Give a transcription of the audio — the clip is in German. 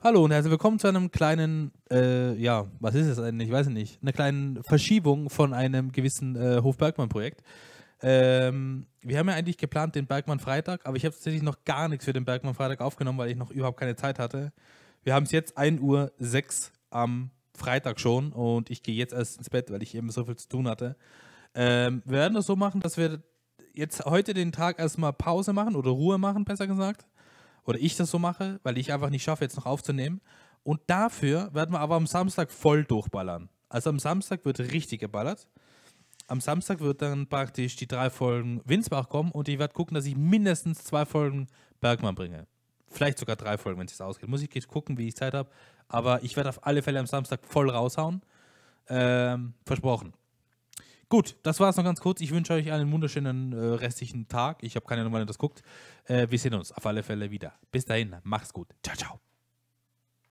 Hallo und herzlich willkommen zu einem kleinen, äh, ja, was ist es eigentlich? Ich weiß nicht. Eine kleinen Verschiebung von einem gewissen äh, Hof-Bergmann-Projekt. Ähm, wir haben ja eigentlich geplant den Bergmann-Freitag, aber ich habe tatsächlich noch gar nichts für den Bergmann-Freitag aufgenommen, weil ich noch überhaupt keine Zeit hatte. Wir haben es jetzt 1.06 Uhr am Freitag schon und ich gehe jetzt erst ins Bett, weil ich eben so viel zu tun hatte. Ähm, wir werden das so machen, dass wir jetzt heute den Tag erstmal Pause machen oder Ruhe machen, besser gesagt oder ich das so mache, weil ich einfach nicht schaffe, jetzt noch aufzunehmen. Und dafür werden wir aber am Samstag voll durchballern. Also am Samstag wird richtig geballert. Am Samstag wird dann praktisch die drei Folgen Winsbach kommen und ich werde gucken, dass ich mindestens zwei Folgen Bergmann bringe. Vielleicht sogar drei Folgen, wenn es ausgeht. Muss ich gucken, wie ich Zeit habe. Aber ich werde auf alle Fälle am Samstag voll raushauen. Ähm, versprochen. Gut, das war es noch ganz kurz. Ich wünsche euch einen wunderschönen äh, restlichen Tag. Ich habe keine Ahnung, wann ihr das guckt. Äh, wir sehen uns auf alle Fälle wieder. Bis dahin, macht's gut. Ciao, ciao.